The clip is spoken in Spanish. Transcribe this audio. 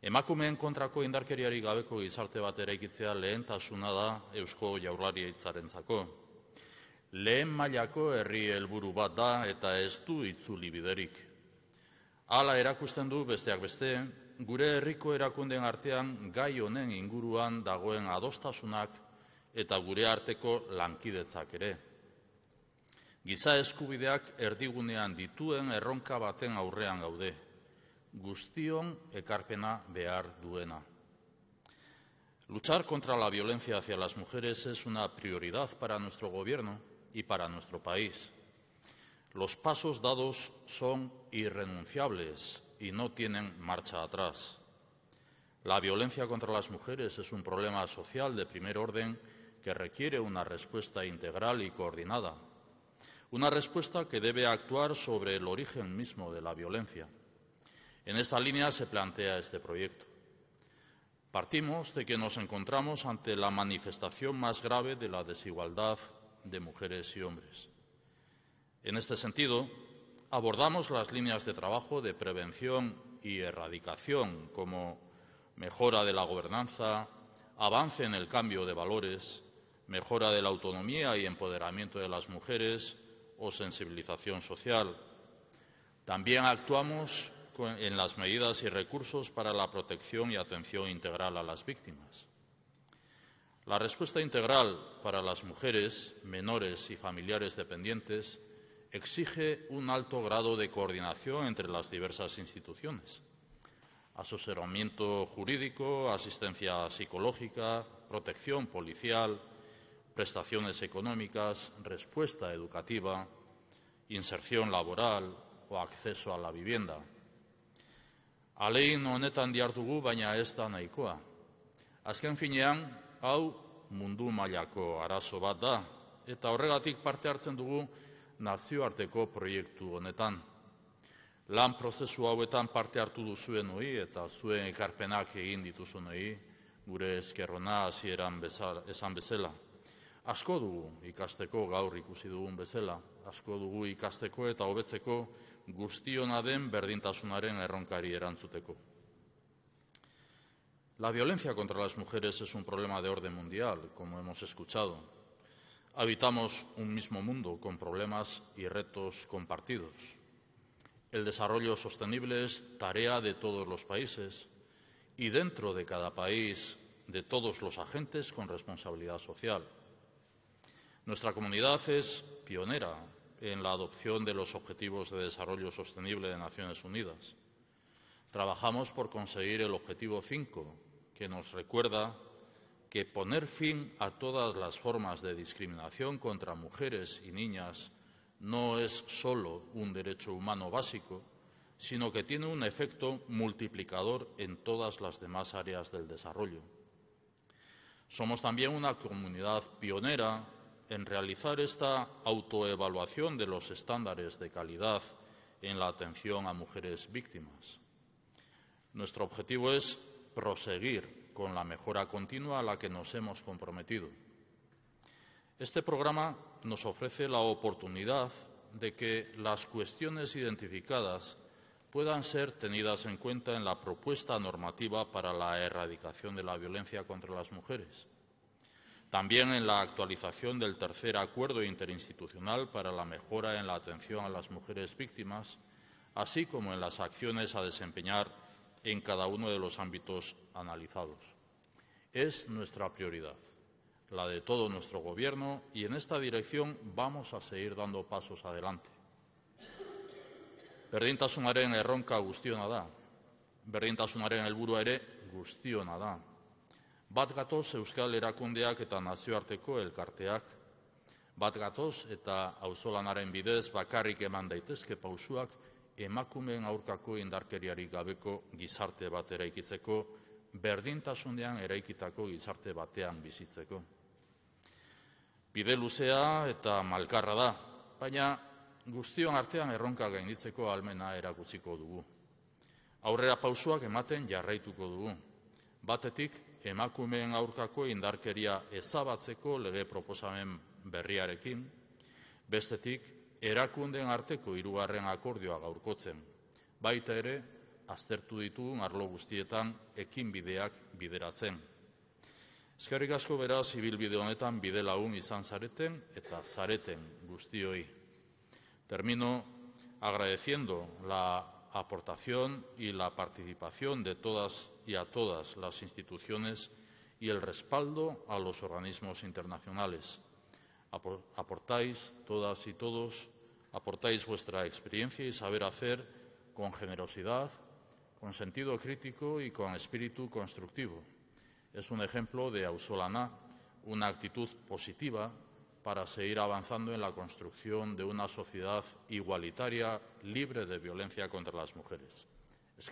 Emakumeen kontrako indarkeriari gabeko gizarte bat eraikitzea lehentasuna da Eusko Jaurlaria hitzarentzako. Lehen mailako herri helburu bat da eta ez du itzuli biderik. Hala erakusten du besteak beste, gure herriko erakunden artean gai honen inguruan dagoen adostasunak eta gure arteko lankidetzak ere. Giza eskubideak erdigunean dituen erronka baten aurrean gaude. Gustión Ecárpena behar duena. Luchar contra la violencia hacia las mujeres es una prioridad para nuestro Gobierno y para nuestro país. Los pasos dados son irrenunciables y no tienen marcha atrás. La violencia contra las mujeres es un problema social de primer orden que requiere una respuesta integral y coordinada. Una respuesta que debe actuar sobre el origen mismo de la violencia. En esta línea se plantea este proyecto. Partimos de que nos encontramos ante la manifestación más grave de la desigualdad de mujeres y hombres. En este sentido, abordamos las líneas de trabajo de prevención y erradicación como mejora de la gobernanza, avance en el cambio de valores, mejora de la autonomía y empoderamiento de las mujeres o sensibilización social. También actuamos en las medidas y recursos para la protección y atención integral a las víctimas. La respuesta integral para las mujeres, menores y familiares dependientes exige un alto grado de coordinación entre las diversas instituciones. Asesoramiento jurídico, asistencia psicológica, protección policial, prestaciones económicas, respuesta educativa, inserción laboral o acceso a la vivienda. Alein honetan diartugu, baina ez da nahikoa. Azken finean, hau mundu mailako arazo bat da, eta horregatik parte hartzen dugu nazioarteko proiektu honetan. Lan prozesu hauetan parte hartu duzuen hoi eta zuen ekarpenak egin dituzun hoi, gure eskerrona hasieran bezala, esan bezala. dugu ikasteko gaur ikusi dugun bezala, eta hobetzeko guztiona den berdintasunaren La violencia contra las mujeres es un problema de orden mundial, como hemos escuchado. Habitamos un mismo mundo con problemas y retos compartidos. El desarrollo sostenible es tarea de todos los países y dentro de cada país de todos los agentes con responsabilidad social nuestra comunidad es pionera en la adopción de los Objetivos de Desarrollo Sostenible de Naciones Unidas. Trabajamos por conseguir el Objetivo 5, que nos recuerda que poner fin a todas las formas de discriminación contra mujeres y niñas no es solo un derecho humano básico, sino que tiene un efecto multiplicador en todas las demás áreas del desarrollo. Somos también una comunidad pionera en realizar esta autoevaluación de los estándares de calidad en la atención a mujeres víctimas. Nuestro objetivo es proseguir con la mejora continua a la que nos hemos comprometido. Este programa nos ofrece la oportunidad de que las cuestiones identificadas puedan ser tenidas en cuenta en la propuesta normativa para la erradicación de la violencia contra las mujeres también en la actualización del tercer acuerdo interinstitucional para la mejora en la atención a las mujeres víctimas, así como en las acciones a desempeñar en cada uno de los ámbitos analizados. Es nuestra prioridad, la de todo nuestro Gobierno, y en esta dirección vamos a seguir dando pasos adelante. Berdintasunaren erronka guztiona da. Berdintasunaren helburua ere guztiona da. Bat gatoz Euskal Erakundeak eta Nazioarteko Elkarteak, bat gatoz eta auzolanaren bidez bakarrik eman daitezke pausuak, emakumen aurkako indarkeriari gabeko gizarte bat eraikitzeko, berdintasundean eraikitako gizarte batean bizitzeko. Bide luzea eta malkarra da, baina guztion artean erronka gainditzeko almena erakutsiko dugu. Aurrera pausuak ematen jarraituko dugu. Batetik, emakumeen aurkako indarkeria ezabatzeko lege proposamen berriarekin, bestetik erakunden arteko hirugarren akordioa gaurkotzen, baita ere aztertu ditugun arlo guztietan ekin bideak bideratzen. Eskerrik asko beraz ibilbide honetan bide lagun izan zareten eta zareten guztioi. Termino agradeciendo la aportación y la participación de todas y a todas las instituciones y el respaldo a los organismos internacionales. Aportáis todas y todos, aportáis vuestra experiencia y saber hacer con generosidad, con sentido crítico y con espíritu constructivo. Es un ejemplo de Ausolana, una actitud positiva para seguir avanzando en la construcción de una sociedad igualitaria, libre de violencia contra las mujeres. Es